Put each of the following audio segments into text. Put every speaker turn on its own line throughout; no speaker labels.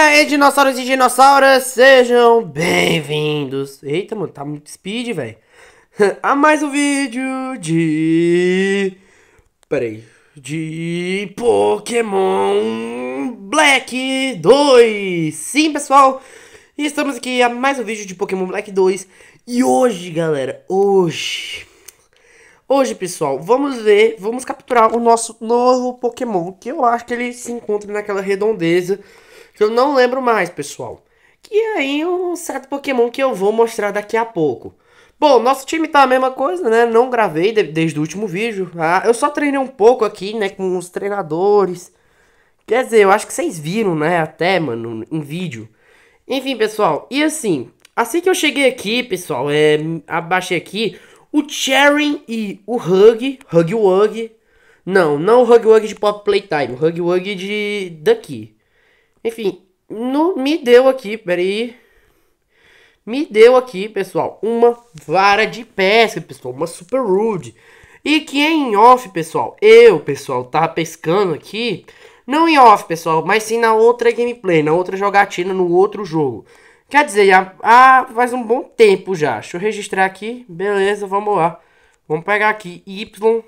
aí, dinossauros e dinossauras, sejam bem-vindos. Eita, mano, tá muito speed, velho. a mais um vídeo de. Peraí. De Pokémon Black 2. Sim, pessoal, estamos aqui a mais um vídeo de Pokémon Black 2. E hoje, galera, hoje. Hoje, pessoal, vamos ver, vamos capturar o nosso novo Pokémon, que eu acho que ele se encontra naquela redondeza que eu não lembro mais, pessoal. Que é aí um certo Pokémon que eu vou mostrar daqui a pouco. Bom, nosso time tá a mesma coisa, né? Não gravei de desde o último vídeo. Ah, eu só treinei um pouco aqui, né? Com os treinadores. Quer dizer, eu acho que vocês viram, né? Até, mano, em vídeo. Enfim, pessoal. E assim, assim que eu cheguei aqui, pessoal, é, abaixei aqui. O Cherry e o Hug, Hug Wug. Não, não o Hug Wug de Pop Playtime. O Hug Wug de daqui. Enfim, hum. no, me deu aqui, peraí. Me deu aqui, pessoal, uma vara de pesca, pessoal, uma super rude. E que em off, pessoal, eu, pessoal, tava pescando aqui. Não em off, pessoal, mas sim na outra gameplay, na outra jogatina, no outro jogo. Quer dizer, ah, faz um bom tempo já. Deixa eu registrar aqui. Beleza, vamos lá. Vamos pegar aqui Y.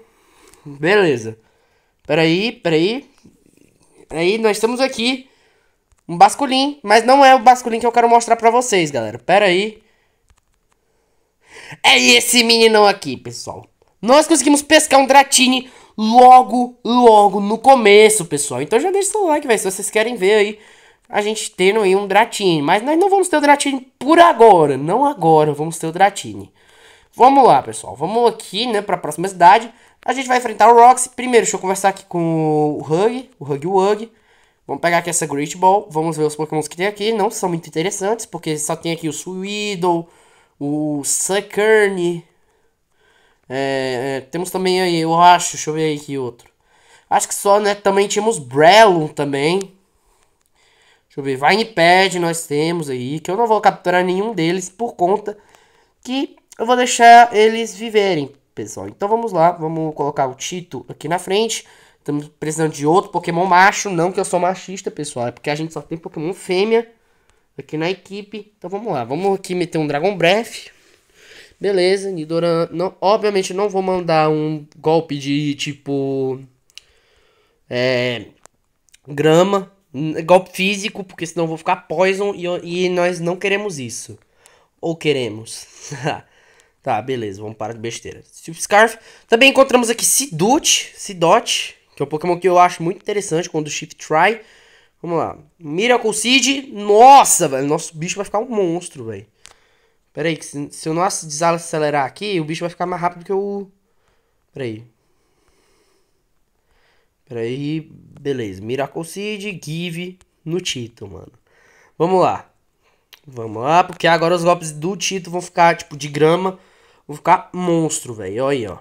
Beleza. Peraí, peraí. aí nós estamos aqui um basculin, mas não é o basculin que eu quero mostrar pra vocês, galera. Pera aí. É esse meninão aqui, pessoal. Nós conseguimos pescar um Dratini logo, logo no começo, pessoal. Então já deixa o like, velho, se vocês querem ver aí a gente tendo aí um Dratini. Mas nós não vamos ter o Dratini por agora, não agora, vamos ter o Dratini. Vamos lá, pessoal, vamos aqui, né, pra próxima cidade. A gente vai enfrentar o Roxy. Primeiro, deixa eu conversar aqui com o Hug, o Hug Wug. Vamos pegar aqui essa Great Ball, vamos ver os pokémons que tem aqui, não são muito interessantes, porque só tem aqui o Suidow, o Suckern, é, é, temos também aí, eu acho, deixa eu ver aí que outro. Acho que só, né, também tínhamos Breloom também. Deixa eu ver, Vinepad nós temos aí, que eu não vou capturar nenhum deles por conta que eu vou deixar eles viverem, pessoal. Então vamos lá, vamos colocar o Tito aqui na frente. Estamos precisando de outro Pokémon macho. Não que eu sou machista, pessoal. É porque a gente só tem Pokémon fêmea aqui na equipe. Então vamos lá. Vamos aqui meter um Dragon Breath. Beleza, Nidoran. Não, obviamente não vou mandar um golpe de tipo. É, grama. Golpe físico, porque senão eu vou ficar poison e, e nós não queremos isso. Ou queremos. Tá, beleza, vamos parar de besteira. Scarf. Também encontramos aqui Sidut, Sidot. Que é um Pokémon que eu acho muito interessante quando o Shift Try. Vamos lá. Miracle Seed. Nossa, velho. Nosso bicho vai ficar um monstro, velho. Pera aí, que se, se eu não desacelerar aqui, o bicho vai ficar mais rápido que o... Pera aí. Pera aí. Beleza. Miracle Seed, Give no Tito, mano. Vamos lá. Vamos lá, porque agora os golpes do Tito vão ficar, tipo, de grama. Vão ficar monstro, velho. Olha aí, ó.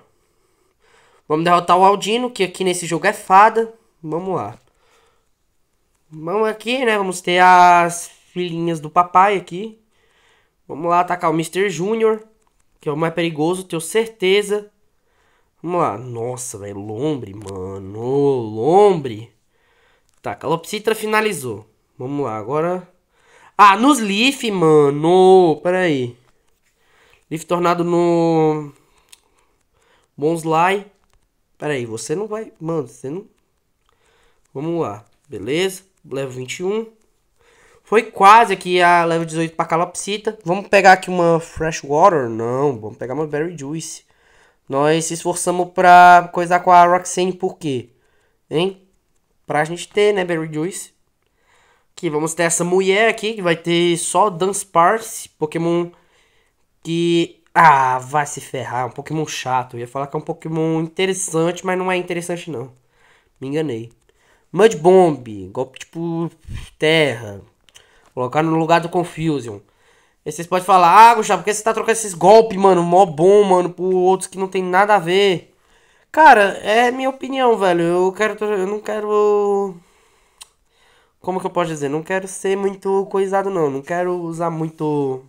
Vamos derrotar o Aldino, que aqui nesse jogo é fada. Vamos lá. Vamos aqui, né? Vamos ter as filhinhas do papai aqui. Vamos lá atacar o Mr. Júnior, que é o mais perigoso, tenho certeza. Vamos lá. Nossa, velho. Lombre, mano. Lombre. Tá, Calopsitra finalizou. Vamos lá, agora... Ah, nos Leaf, mano. Pera aí. Leaf Tornado no... Bonsly. Pera aí, você não vai... Mano, você não... Vamos lá. Beleza. Level 21. Foi quase aqui a level 18 pra Calopsita. Vamos pegar aqui uma Fresh Water? Não, vamos pegar uma Berry Juice. Nós se esforçamos pra coisar com a Roxane por quê? Hein? Pra gente ter, né, Berry Juice. Aqui, vamos ter essa mulher aqui, que vai ter só Dance Parts, Pokémon que ah, vai se ferrar, é um Pokémon chato. Eu ia falar que é um Pokémon interessante, mas não é interessante não. Me enganei. Mud Bomb, golpe tipo terra. Colocar no lugar do Confusion. Aí vocês podem falar, ah, Gustavo, por que você tá trocando esses golpes, mano, mó bom, mano, por outros que não tem nada a ver? Cara, é minha opinião, velho. Eu quero. Eu não quero. Como que eu posso dizer? Não quero ser muito coisado, não. Não quero usar muito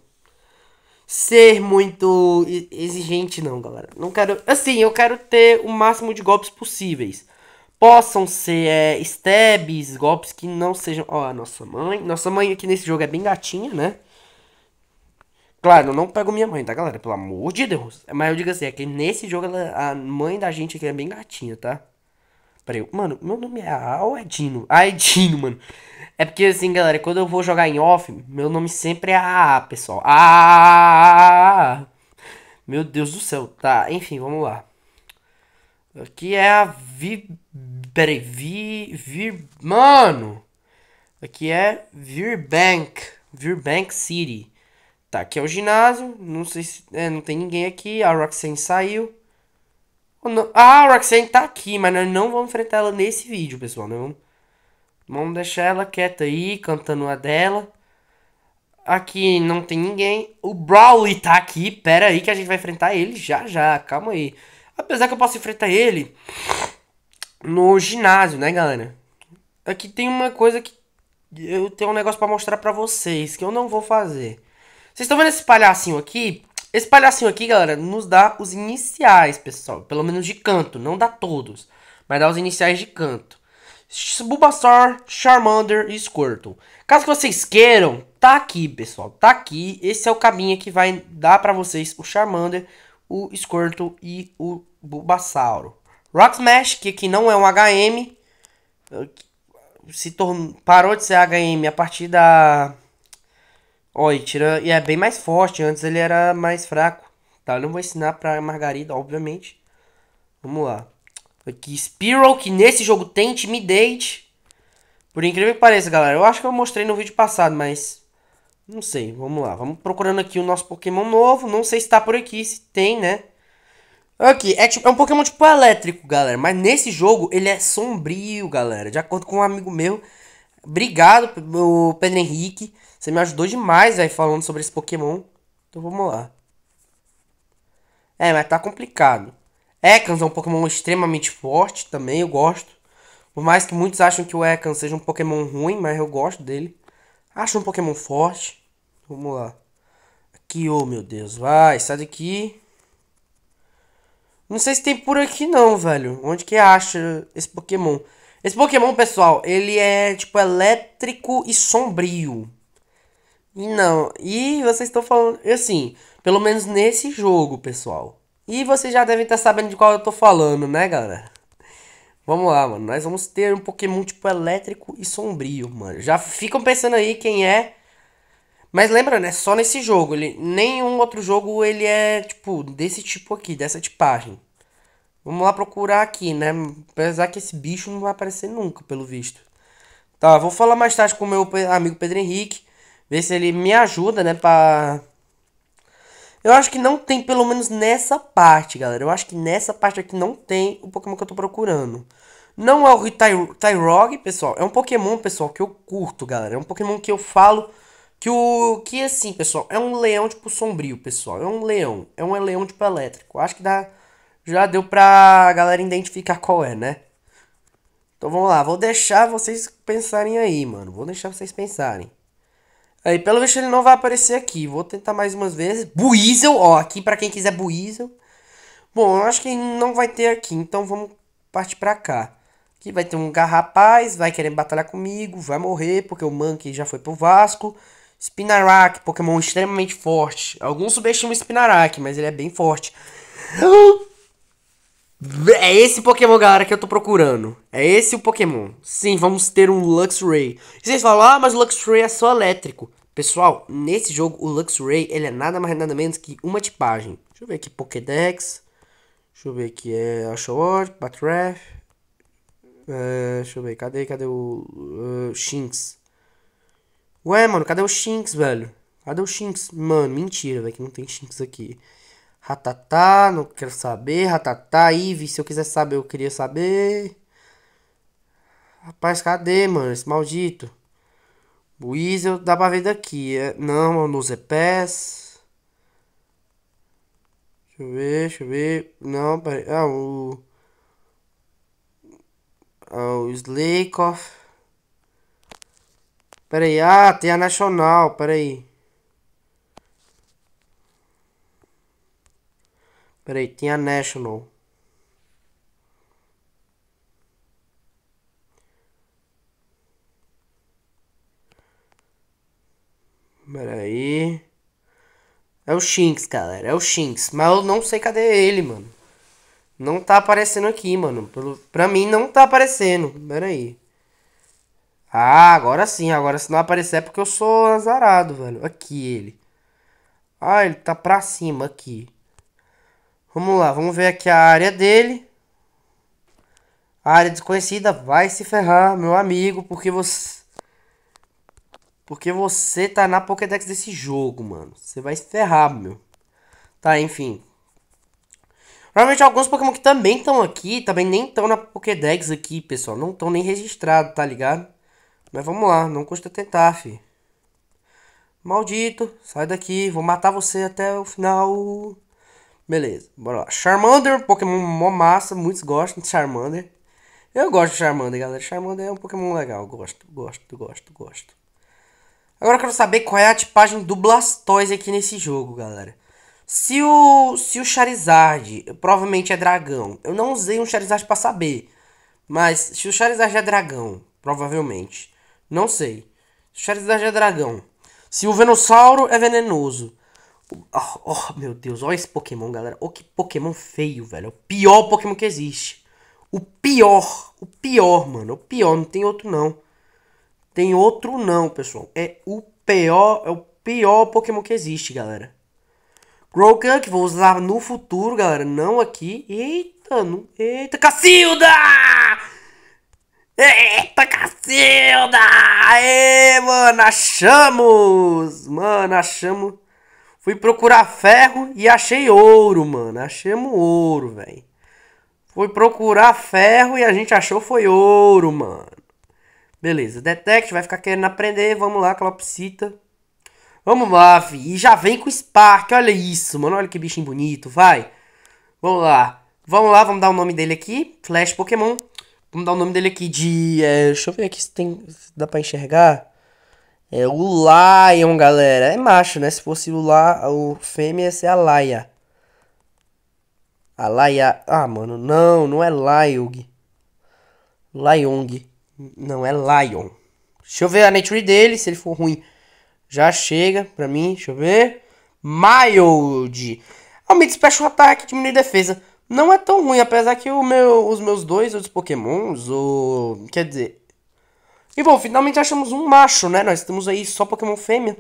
ser muito exigente, não, galera. Não quero. Assim, eu quero ter o máximo de golpes possíveis. Possam ser é, stabs, golpes que não sejam. Ó, a nossa mãe. Nossa mãe aqui nesse jogo é bem gatinha, né? Claro, eu não pego minha mãe, tá, galera? Pelo amor de Deus. Mas eu digo assim, é que nesse jogo ela, a mãe da gente aqui é bem gatinha, tá? mano, meu nome é A Edino. Ah, mano. É porque assim, galera, quando eu vou jogar em off, meu nome sempre é A, pessoal. Ah! Meu Deus do céu. Tá, enfim, vamos lá. Aqui é a Vi. Vi. Vir. Mano! Aqui é Virbank. Virbank City. Tá, aqui é o ginásio. Não sei se. É, não tem ninguém aqui. A Roxanne saiu. Ah, a Roxanne tá aqui, mas nós não vamos enfrentar ela nesse vídeo, pessoal. Né? vamos, deixar ela quieta aí, cantando a dela. Aqui não tem ninguém. O Brawley tá aqui. Pera aí que a gente vai enfrentar ele já já. Calma aí. Apesar que eu posso enfrentar ele no ginásio, né, galera? Aqui tem uma coisa que eu tenho um negócio para mostrar para vocês que eu não vou fazer. Vocês estão vendo esse palhacinho aqui? Esse palhacinho aqui, galera, nos dá os iniciais, pessoal. Pelo menos de canto, não dá todos. Mas dá os iniciais de canto. Bulbasaur, Charmander e Squirtle. Caso que vocês queiram, tá aqui, pessoal. Tá aqui. Esse é o caminho que vai dar para vocês o Charmander, o Squirtle e o Bulbasaur. Rock Smash, que aqui não é um HM. Se tornou, parou de ser HM a partir da Olha, e, tira, e é bem mais forte, antes ele era mais fraco. Tá, eu não vou ensinar pra Margarida, obviamente. Vamos lá. Aqui, Spiral, que nesse jogo tem intimidate. Por incrível que pareça, galera. Eu acho que eu mostrei no vídeo passado, mas... Não sei, vamos lá. Vamos procurando aqui o nosso Pokémon novo. Não sei se tá por aqui, se tem, né? Aqui, é, tipo, é um Pokémon tipo elétrico, galera. Mas nesse jogo ele é sombrio, galera. De acordo com um amigo meu. Obrigado, o Pedro Henrique. Você me ajudou demais, aí falando sobre esse Pokémon. Então vamos lá. É, mas tá complicado. Ekans é um Pokémon extremamente forte também, eu gosto. Por mais que muitos acham que o Ekans seja um Pokémon ruim, mas eu gosto dele. Acho um Pokémon forte. Vamos lá. Aqui, oh meu Deus, vai, sai daqui. Não sei se tem por aqui não, velho. Onde que acha esse Pokémon? Esse Pokémon, pessoal, ele é tipo elétrico e sombrio. Não, e vocês estão falando assim, pelo menos nesse jogo, pessoal. E vocês já devem estar sabendo de qual eu tô falando, né, galera? Vamos lá, mano. Nós vamos ter um Pokémon tipo elétrico e sombrio, mano. Já ficam pensando aí quem é. Mas lembra, né? só nesse jogo. Ele, nenhum outro jogo ele é, tipo, desse tipo aqui, dessa tipagem. Vamos lá procurar aqui, né? Apesar que esse bicho não vai aparecer nunca, pelo visto. Tá, vou falar mais tarde com o meu amigo Pedro Henrique. Ver se ele me ajuda, né, pra... Eu acho que não tem, pelo menos nessa parte, galera. Eu acho que nessa parte aqui não tem o Pokémon que eu tô procurando. Não é o Ty Tyrog, pessoal. É um Pokémon, pessoal, que eu curto, galera. É um Pokémon que eu falo que o... Que assim, pessoal, é um leão tipo sombrio, pessoal. É um leão. É um leão tipo elétrico. acho que dá... Já deu pra galera identificar qual é, né? Então vamos lá. Vou deixar vocês pensarem aí, mano. Vou deixar vocês pensarem. Aí, pelo visto, ele não vai aparecer aqui. Vou tentar mais umas vezes. Buizel, ó, aqui para quem quiser Buizel. Bom, eu acho que não vai ter aqui, então vamos partir pra cá. Aqui vai ter um Garrapaz, vai querer batalhar comigo, vai morrer, porque o Monkey já foi pro Vasco. Spinarak, Pokémon extremamente forte. Alguns subestimam o Spinarak, mas ele é bem forte. É esse Pokémon, galera, que eu tô procurando. É esse o Pokémon. Sim, vamos ter um Luxray. E vocês falam, ah, mas o Luxray é só elétrico. Pessoal, nesse jogo o Luxray ele é nada mais nada menos que uma tipagem. Deixa eu ver aqui, Pokédex. Deixa eu ver aqui, é Ashore, Batraff. É, deixa eu ver, cadê, cadê o uh, Shinx? Ué, mano, cadê o Shinx, velho? Cadê o Shinx? Mano, mentira, velho, que não tem Shinx aqui. Ratatá, não quero saber. Ratatá, Eve, se eu quiser saber, eu queria saber. Rapaz, cadê, mano, esse maldito? Weasel dá pra ver daqui. É, não, no ZPS. Deixa eu ver, deixa eu ver. Não, peraí. Ah, o. Ah, o Slakoff. Peraí, ah, tem a Nacional, peraí. Peraí, tem a National. Peraí. É o Shinx, galera. É o Shinx. Mas eu não sei cadê ele, mano. Não tá aparecendo aqui, mano. Pelo... Pra mim não tá aparecendo. Peraí. Ah, agora sim. Agora se não aparecer é porque eu sou azarado, velho. Aqui ele. Ah, ele tá pra cima aqui. Vamos lá, vamos ver aqui a área dele. A área desconhecida vai se ferrar, meu amigo, porque você porque você tá na Pokédex desse jogo, mano. Você vai se ferrar, meu. Tá, enfim. Provavelmente alguns Pokémon que também estão aqui, também nem estão na Pokédex aqui, pessoal. Não estão nem registrados, tá ligado? Mas vamos lá, não custa tentar, fi. Maldito, sai daqui, vou matar você até o final. Beleza, bora lá. Charmander, Pokémon mó massa, muitos gostam de Charmander. Eu gosto de Charmander, galera. Charmander é um Pokémon legal, gosto, gosto, gosto, gosto. Agora eu quero saber qual é a tipagem do Blastoise aqui nesse jogo, galera. Se o, se o Charizard provavelmente é dragão, eu não usei um Charizard para saber. Mas se o Charizard é dragão, provavelmente, não sei. Se o Charizard é dragão. Se o Venossauro é venenoso. Oh, oh meu Deus, olha esse Pokémon, galera. Oh, que Pokémon feio, velho. É o pior Pokémon que existe. O pior, o pior, mano. O pior, não tem outro não. Tem outro não, pessoal. É o pior, é o pior Pokémon que existe, galera. Grogan, que vou usar no futuro, galera, não aqui. Eita, não... Eita, Cacilda! Eita, Cacilda! Aê, mano, achamos! Mano, achamos... Fui procurar ferro e achei ouro, mano. Achamos ouro, velho. Fui procurar ferro e a gente achou foi ouro, mano. Beleza, Detect vai ficar querendo aprender. Vamos lá, Clopsita. Vamos lá, fi. E já vem com o Spark. Olha isso, mano. Olha que bichinho bonito. Vai. Vamos lá. Vamos lá, vamos dar o nome dele aqui. Flash Pokémon. Vamos dar o nome dele aqui de. É, deixa eu ver aqui se tem. Se dá pra enxergar. É o Lion, galera. É macho, né? Se fosse o, La, o fêmea, ia ser a Laia. A Laia. Ah, mano, não, não é Lyong. Lyong. Não, é Lion. Deixa eu ver a nature dele, se ele for ruim. Já chega pra mim, deixa eu ver. Mild. Aumenta special ataque, diminui defesa. Não é tão ruim, apesar que o meu, os meus dois outros pokémons, o... Quer dizer... E bom, finalmente achamos um macho, né? Nós temos aí só pokémon fêmea.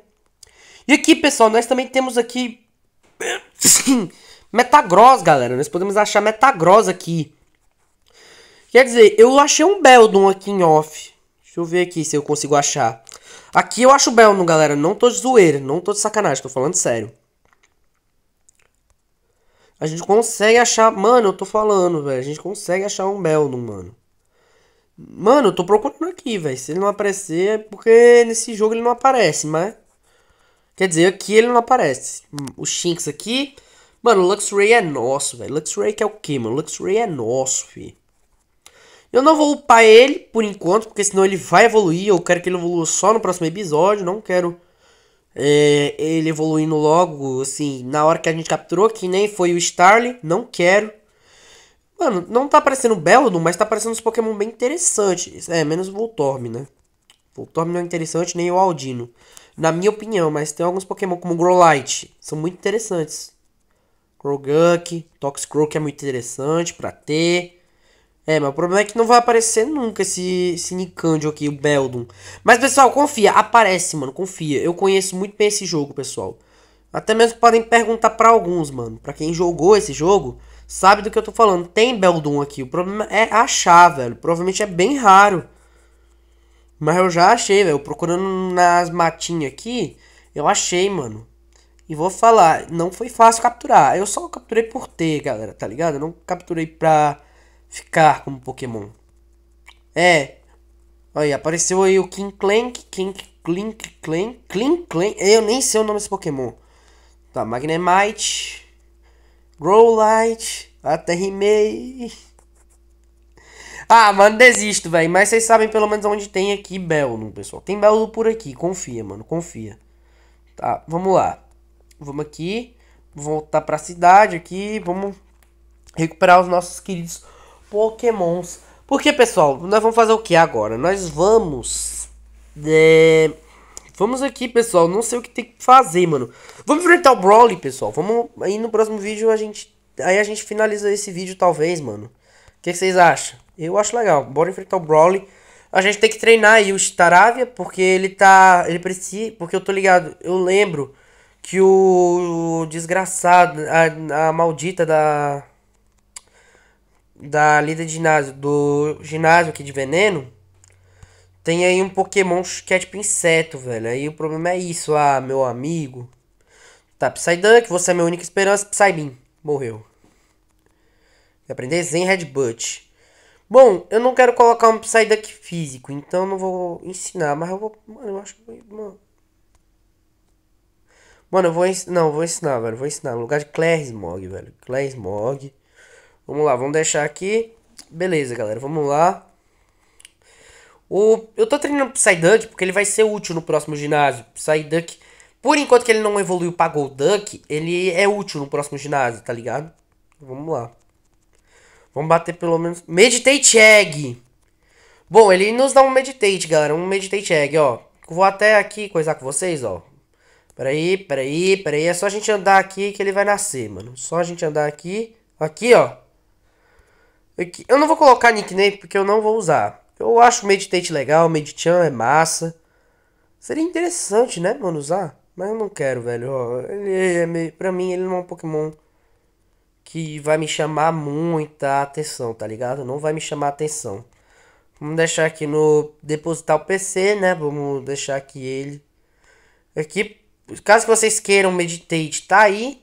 E aqui, pessoal, nós também temos aqui... Sim, Metagross, galera. Nós podemos achar Metagross aqui. Quer dizer, eu achei um Beldum aqui em off. Deixa eu ver aqui se eu consigo achar. Aqui eu acho Beldum, galera. Não tô de zoeira, não tô de sacanagem, tô falando sério. A gente consegue achar... Mano, eu tô falando, velho. A gente consegue achar um Beldum, mano. Mano, eu tô procurando aqui, velho. Se ele não aparecer é porque nesse jogo ele não aparece, mas... Quer dizer, aqui ele não aparece. O Shinx aqui... Mano, o Luxray é nosso, velho. Luxray que é o quê, mano? Luxray é nosso, fi. Eu não vou upar ele por enquanto, porque senão ele vai evoluir. Eu quero que ele evolua só no próximo episódio. Não quero é, ele evoluindo logo, assim, na hora que a gente capturou, que nem foi o Starly. Não quero. Mano, não tá parecendo Belo, mas tá parecendo uns Pokémon bem interessantes. É, menos o Voltorb, né? Voltorb não é interessante, nem o Aldino. Na minha opinião, mas tem alguns Pokémon como Growlite. São muito interessantes. Krogunk, Toxicroak é muito interessante pra ter. É, mas o problema é que não vai aparecer nunca esse, esse Nicandio aqui, o Beldum. Mas, pessoal, confia. Aparece, mano. Confia. Eu conheço muito bem esse jogo, pessoal. Até mesmo podem perguntar para alguns, mano. Para quem jogou esse jogo, sabe do que eu tô falando. Tem Beldum aqui. O problema é achar, velho. Provavelmente é bem raro. Mas eu já achei, velho. Procurando nas matinhas aqui, eu achei, mano. E vou falar, não foi fácil capturar. Eu só capturei por ter, galera, tá ligado? Eu não capturei pra ficar como Pokémon. É. Aí, apareceu aí o King Clank, King Clink Clank, Clink Clank. Eu nem sei o nome desse Pokémon. Tá, Magnemite, Growlite, até rimei. Ah, mano, desisto, velho. Mas vocês sabem pelo menos onde tem aqui Belo, pessoal. Tem Belo por aqui, confia, mano, confia. Tá, vamos lá. Vamos aqui, voltar pra cidade aqui, vamos recuperar os nossos queridos pokémons. Porque, pessoal, nós vamos fazer o que agora? Nós vamos... É... Vamos aqui, pessoal. Não sei o que tem que fazer, mano. Vamos enfrentar o Brawly, pessoal. Vamos... Aí no próximo vídeo a gente... Aí a gente finaliza esse vídeo, talvez, mano. O que, vocês acham? Eu acho legal. Bora enfrentar o Brawly. A gente tem que treinar aí o Staravia, porque ele tá... Ele precisa... Porque eu tô ligado... Eu lembro que o, o desgraçado... A, a maldita da da lida de ginásio, do ginásio aqui de veneno, tem aí um Pokémon que é tipo inseto, velho. Aí o problema é isso, ah, meu amigo. Tá, Psyduck, você é minha única esperança, Psybeam. Morreu. Quer aprender Zen Headbutt. Bom, eu não quero colocar um Psyduck físico, então não vou ensinar, mas eu vou... Mano, eu acho que... Mano, mano eu vou ensinar... Não, eu vou ensinar, velho. Vou ensinar. No lugar de Claire Smog, velho. Claire Smog. Vamos lá, vamos deixar aqui. Beleza, galera, vamos lá. O, eu tô treinando Psyduck porque ele vai ser útil no próximo ginásio. Psyduck, por enquanto que ele não evoluiu pra Golduck, ele é útil no próximo ginásio, tá ligado? Vamos lá. Vamos bater pelo menos... Meditate Egg! Bom, ele nos dá um Meditate, galera. Um Meditate Egg, ó. Vou até aqui coisar com vocês, ó. Peraí, peraí, peraí. É só a gente andar aqui que ele vai nascer, mano. Só a gente andar aqui. Aqui, ó. Aqui, eu não vou colocar nickname porque eu não vou usar. Eu acho Meditate legal, Medichan é massa. Seria interessante, né, mano, usar? Mas eu não quero, velho. Ó, ele é meio... Pra mim, ele não é um Pokémon que vai me chamar muita atenção, tá ligado? Não vai me chamar atenção. Vamos deixar aqui no depositar o PC, né? Vamos deixar aqui ele. Aqui, caso vocês queiram meditate, tá aí.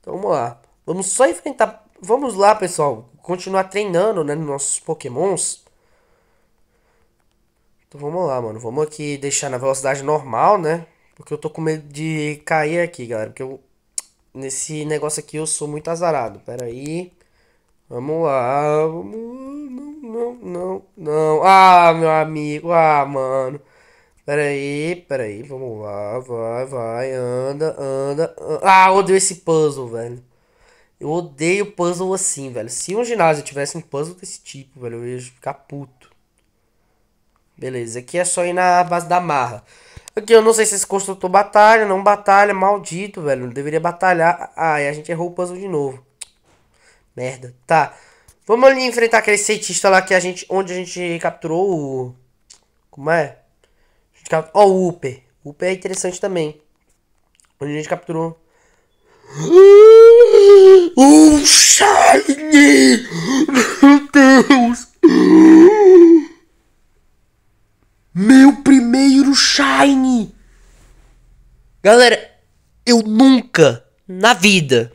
Então vamos lá. Vamos só enfrentar. Vamos lá, pessoal continuar treinando, né, nossos pokémons. Então vamos lá, mano. Vamos aqui deixar na velocidade normal, né? Porque eu tô com medo de cair aqui, galera. Porque eu... Nesse negócio aqui eu sou muito azarado. Pera aí. Vamos lá. Vamos... Não, não, não, não. Ah, meu amigo. Ah, mano. Pera aí, pera aí. Vamos lá. Vai, vai. Anda, anda. anda. Ah, odeio esse puzzle, velho. Eu odeio puzzle assim, velho. Se um ginásio tivesse um puzzle desse tipo, velho, eu ia ficar puto. Beleza, aqui é só ir na base da marra. Aqui eu não sei se esse construtor batalha, não batalha, maldito, velho. Não deveria batalhar. Ah, e a gente errou o puzzle de novo. Merda, tá. Vamos ali enfrentar aquele cientista lá que a gente, onde a gente capturou o... Como é? Ó, oh, o Upper. O Upper é interessante também. Onde a gente capturou um Shine! Meu Deus! Meu primeiro Shine! Galera, eu nunca na vida,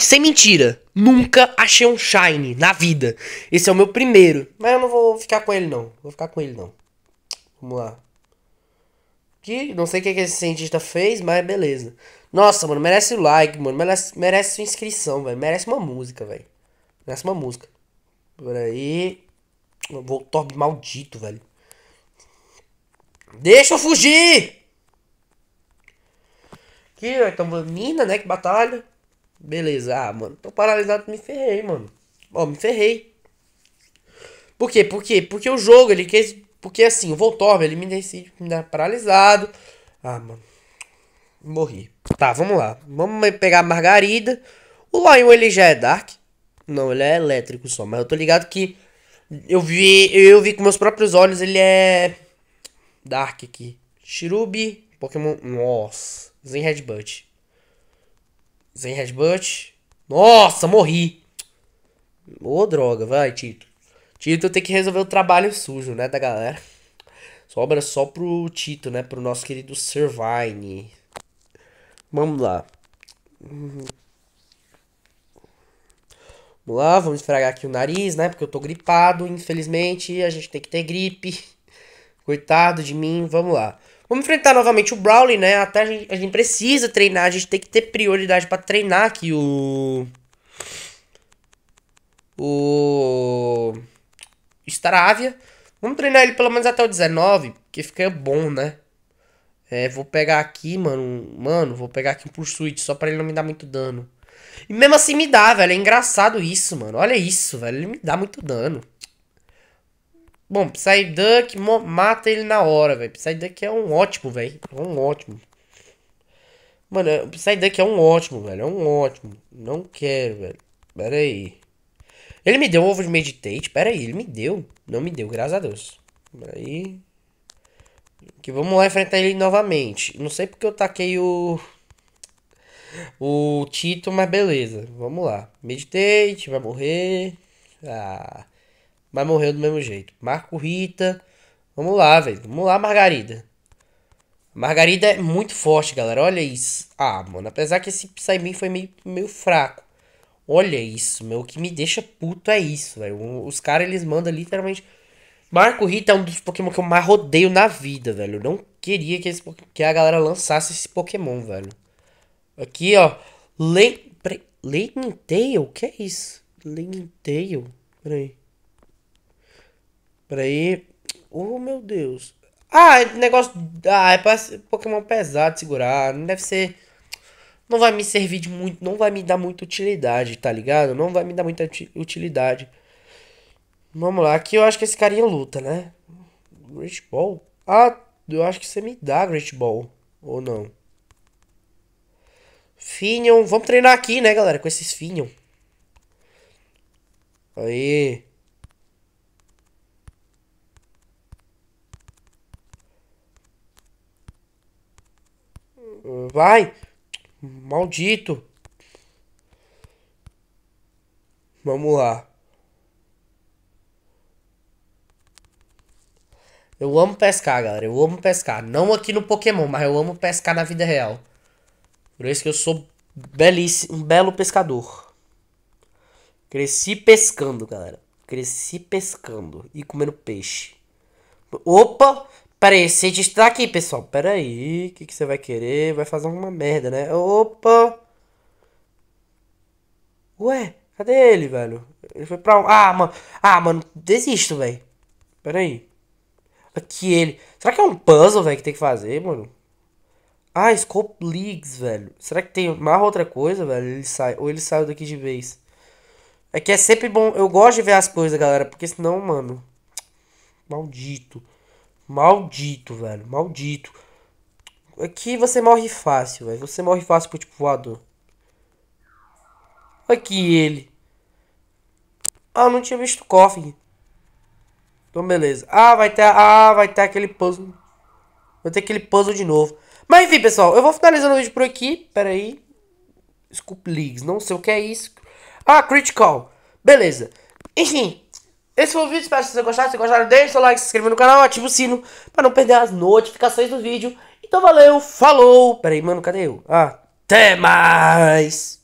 sem mentira, nunca achei um Shine na vida. Esse é o meu primeiro, mas eu não vou ficar com ele não. Vou ficar com ele não. Vamos lá. Que não sei o que, esse cientista fez, mas beleza. Nossa, mano, merece o like, mano. Merece, merece sua inscrição, velho. Merece uma música, velho. Merece uma música. Por aí. Voltorb maldito, velho. Deixa eu fugir! Aqui, então, mina, né? Que batalha. Beleza, ah, mano. Tô paralisado, me ferrei, mano. Ó, me ferrei. Por quê? Por quê? Porque o jogo, ele quis porque assim, o Voltorb, ele me decide me dá paralisado. Ah, mano. Morri. Tá, vamos lá. Vamos pegar a Margarida. O Lion, ele já é Dark. Não, ele é elétrico só. Mas eu tô ligado que... Eu vi, eu vi com meus próprios olhos, ele é... Dark aqui. Shirubi, Pokémon... Nossa. Zen Headbutt. Zen Headbutt. Nossa, morri. Ô, droga. Vai, Tito. Tito tem que resolver o trabalho sujo, né, da galera. Sobra só pro Tito, né, pro nosso querido Servine. Vamos lá. Vamos lá, vamos esfregar aqui o nariz, né, porque eu tô gripado, infelizmente, a gente tem que ter gripe. Coitado de mim, vamos lá. Vamos enfrentar novamente o Brawley, né? Até a gente, a gente, precisa treinar, a gente tem que ter prioridade para treinar aqui o. O. Stravia. Vamos treinar ele pelo menos até o 19, porque fica bom, né? É, vou pegar aqui, mano. Mano, vou pegar aqui um Pursuit, só pra ele não me dar muito dano. E mesmo assim me dá, velho. É engraçado isso, mano. Olha isso, velho. Ele me dá muito dano. Bom, Psyduck mata ele na hora, velho. Psyduck é um ótimo, velho. É um ótimo. Mano, Psyduck é um ótimo, velho. É um ótimo. Não quero, velho. Pera aí. Ele me deu um ovo de meditate. Pera aí, ele me deu. Não me deu, graças a Deus. Aí. Que vamos lá enfrentar ele novamente. Não sei porque eu taquei o. O Tito, mas beleza. Vamos lá. Meditate, vai morrer. Ah. Mas morreu do mesmo jeito. Marco Rita. Vamos lá, velho. Vamos lá, Margarida. Margarida é muito forte, galera. Olha isso. Ah, mano. Apesar que esse Psybeam foi meio, meio fraco. Olha isso, meu. O que me deixa puto é isso, velho. Os caras, eles mandam literalmente. Marco Rita é um dos Pokémon que eu mais rodeio na vida, velho. Eu não queria que, esse, que a galera lançasse esse Pokémon, velho. Aqui, ó. Lentail? O que é isso? Lentail? Peraí. Peraí. Oh, meu Deus. Ah, é negócio. Ah, é pra Pokémon pesado de segurar. Não deve ser não vai me servir de muito, não vai me dar muita utilidade, tá ligado? Não vai me dar muita utilidade. Vamos lá, aqui eu acho que esse carinha luta, né? Great Ball? Ah, eu acho que você me dá Great Ball, ou não? Finion, vamos treinar aqui, né, galera, com esses Finion. Aí. Vai. Maldito. Vamos lá. Eu amo pescar, galera. Eu amo pescar. Não aqui no Pokémon, mas eu amo pescar na vida real. Por isso que eu sou belíssimo, um belo pescador. Cresci pescando, galera. Cresci pescando e comendo peixe. Opa! Peraí, esse gente tá aqui, pessoal. Pera aí, o que, que você vai querer? Vai fazer alguma merda, né? Opa! Ué, cadê ele, velho? Ele foi pra um? Ah, mano. Ah, mano, desisto, velho. Pera aí. Aqui ele. Será que é um puzzle, velho, que tem que fazer, mano? Ah, Scope Leagues, velho. Será que tem mais outra coisa, velho? Ele sai. Ou ele saiu daqui de vez. É que é sempre bom. Eu gosto de ver as coisas, galera. Porque senão, mano. Maldito. Maldito, velho. Maldito. Aqui você morre fácil, velho. Você morre fácil pro tipo voador. Aqui ele. Ah, não tinha visto o cofre. Então beleza. Ah, vai ter, ah, vai ter aquele puzzle. Vai ter aquele puzzle de novo. Mas enfim, pessoal, eu vou finalizando o vídeo por aqui. Pera aí. Scoop Leagues, não sei o que é isso. Ah, Critical. Beleza. Enfim, esse foi o vídeo, espero que vocês gostaram. Se gostaram, deixe seu like, se inscreva no canal, ativa o sino para não perder as notificações do vídeo. Então valeu, falou! Peraí, mano, cadê eu? Até mais!